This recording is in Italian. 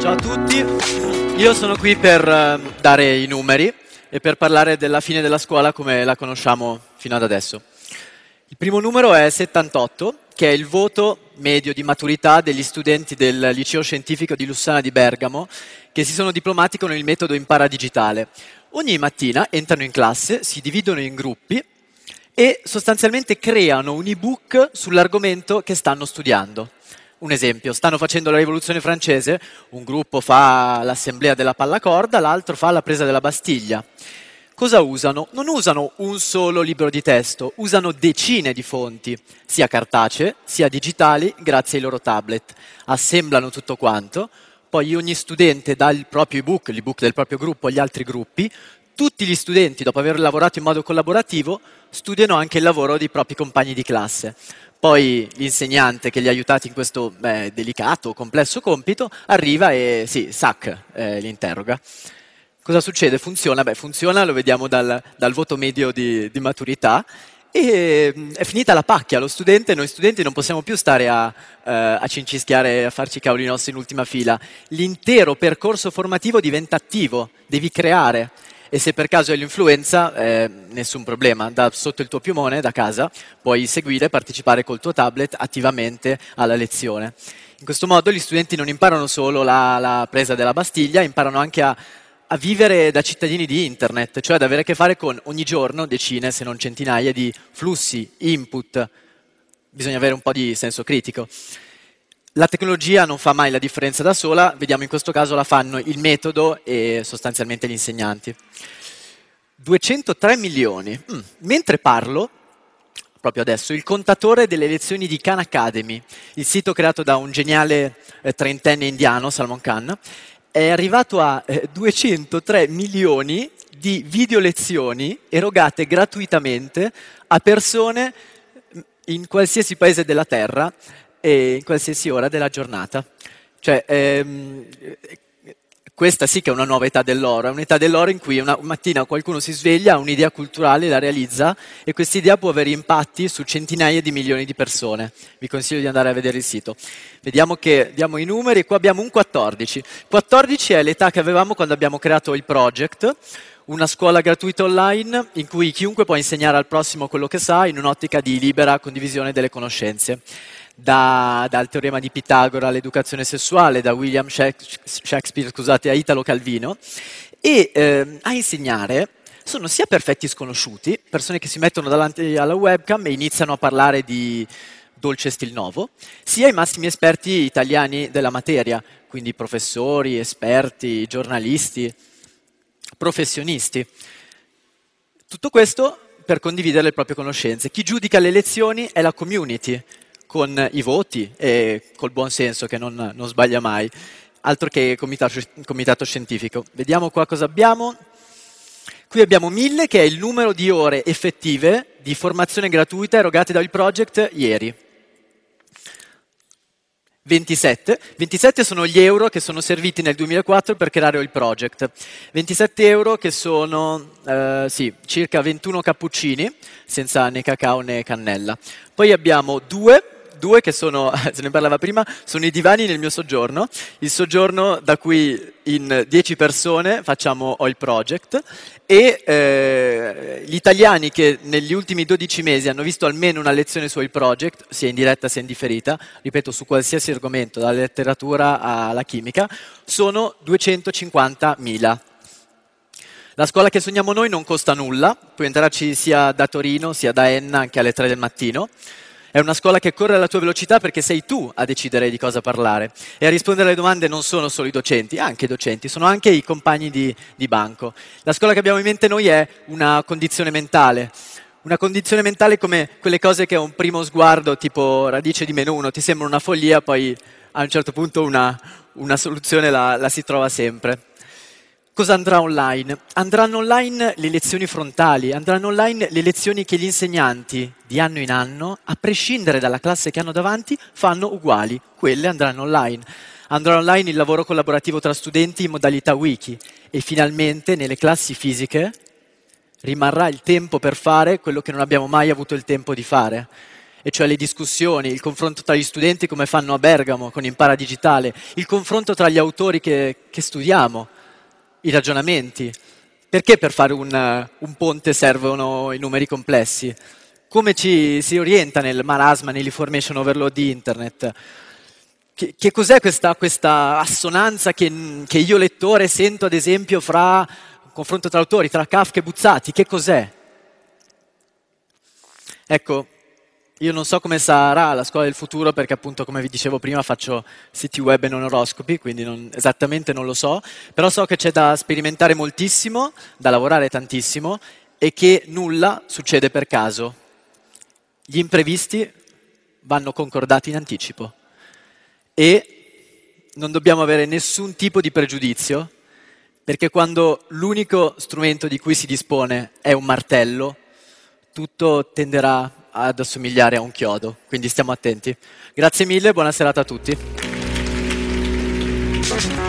Ciao a tutti, io sono qui per eh, dare i numeri e per parlare della fine della scuola come la conosciamo fino ad adesso. Il primo numero è 78, che è il voto medio di maturità degli studenti del liceo scientifico di Lussana di Bergamo, che si sono diplomati con il metodo impara digitale. Ogni mattina entrano in classe, si dividono in gruppi e sostanzialmente creano un ebook sull'argomento che stanno studiando. Un esempio, stanno facendo la rivoluzione francese, un gruppo fa l'assemblea della pallacorda, l'altro fa la presa della Bastiglia. Cosa usano? Non usano un solo libro di testo, usano decine di fonti, sia cartacee sia digitali, grazie ai loro tablet. Assemblano tutto quanto, poi ogni studente dà il proprio ebook, l'ebook del proprio gruppo agli altri gruppi, tutti gli studenti, dopo aver lavorato in modo collaborativo, studiano anche il lavoro dei propri compagni di classe. Poi l'insegnante che li ha aiutati in questo beh, delicato, complesso compito, arriva e, sì, sac, eh, li interroga. Cosa succede? Funziona? Beh, funziona, lo vediamo dal, dal voto medio di, di maturità, e mm, è finita la pacchia, lo studente, noi studenti non possiamo più stare a, eh, a cincischiare a farci i cavoli nostri in ultima fila. L'intero percorso formativo diventa attivo, devi creare e se per caso è l'influenza, eh, nessun problema, da sotto il tuo piumone, da casa, puoi seguire e partecipare col tuo tablet attivamente alla lezione. In questo modo gli studenti non imparano solo la, la presa della Bastiglia, imparano anche a a vivere da cittadini di internet, cioè ad avere a che fare con ogni giorno decine, se non centinaia, di flussi, input. Bisogna avere un po' di senso critico la tecnologia non fa mai la differenza da sola, vediamo in questo caso la fanno il metodo e sostanzialmente gli insegnanti. 203 milioni. Mm. Mentre parlo, proprio adesso, il contatore delle lezioni di Khan Academy, il sito creato da un geniale eh, trentenne indiano, Salman Khan, è arrivato a eh, 203 milioni di video lezioni erogate gratuitamente a persone mm, in qualsiasi paese della Terra e in qualsiasi ora della giornata. Cioè, ehm, questa sì che è una nuova età dell'oro, è un'età dell'oro in cui una mattina qualcuno si sveglia, ha un'idea culturale, la realizza e questa idea può avere impatti su centinaia di milioni di persone. Vi consiglio di andare a vedere il sito. Vediamo che diamo i numeri, qua abbiamo un 14. 14 è l'età che avevamo quando abbiamo creato il project, una scuola gratuita online in cui chiunque può insegnare al prossimo quello che sa in un'ottica di libera condivisione delle conoscenze da, dal teorema di Pitagora all'educazione sessuale, da William Shakespeare scusate, a Italo Calvino, e eh, a insegnare sono sia perfetti sconosciuti, persone che si mettono davanti alla webcam e iniziano a parlare di dolce stil novo, sia i massimi esperti italiani della materia, quindi professori, esperti, giornalisti, professionisti. Tutto questo per condividere le proprie conoscenze. Chi giudica le lezioni è la community, con i voti e col buon senso che non, non sbaglia mai, altro che comitato, comitato scientifico. Vediamo qua cosa abbiamo. Qui abbiamo 1000 che è il numero di ore effettive di formazione gratuita erogate dal project ieri. 27. 27 sono gli euro che sono serviti nel 2004 per creare il project. 27 euro che sono eh, sì, circa 21 cappuccini, senza né cacao né cannella. Poi abbiamo 2 due che sono, se ne parlava prima, sono i divani nel mio soggiorno, il soggiorno da cui in 10 persone facciamo Oil Project e eh, gli italiani che negli ultimi 12 mesi hanno visto almeno una lezione su Oil Project, sia in diretta sia in differita, ripeto su qualsiasi argomento, dalla letteratura alla chimica, sono 250.000. La scuola che sogniamo noi non costa nulla, puoi entrarci sia da Torino sia da Enna anche alle 3 del mattino. È una scuola che corre alla tua velocità perché sei tu a decidere di cosa parlare. E a rispondere alle domande non sono solo i docenti, anche i docenti, sono anche i compagni di, di banco. La scuola che abbiamo in mente noi è una condizione mentale. Una condizione mentale come quelle cose che a un primo sguardo, tipo radice di meno uno, ti sembra una follia, poi a un certo punto una, una soluzione la, la si trova sempre. Cosa andrà online? Andranno online le lezioni frontali, andranno online le lezioni che gli insegnanti, di anno in anno, a prescindere dalla classe che hanno davanti, fanno uguali. Quelle andranno online. Andrà online il lavoro collaborativo tra studenti in modalità wiki e finalmente nelle classi fisiche rimarrà il tempo per fare quello che non abbiamo mai avuto il tempo di fare e cioè le discussioni, il confronto tra gli studenti come fanno a Bergamo con Impara Digitale, il confronto tra gli autori che, che, studiamo, i ragionamenti. Perché per fare un, un ponte servono i numeri complessi? Come ci si orienta nel marasma, nell'information overload di internet? Che, che cos'è questa, questa assonanza che, che io lettore sento ad esempio fra un confronto tra autori, tra Kafka e Buzzati? Che cos'è? Ecco, io non so come sarà la scuola del futuro perché appunto come vi dicevo prima faccio siti web e non oroscopi, quindi non, esattamente non lo so, però so che c'è da sperimentare moltissimo, da lavorare tantissimo e che nulla succede per caso. Gli imprevisti vanno concordati in anticipo e non dobbiamo avere nessun tipo di pregiudizio perché quando l'unico strumento di cui si dispone è un martello, tutto tenderà a ad assomigliare a un chiodo, quindi stiamo attenti. Grazie mille, buona serata a tutti.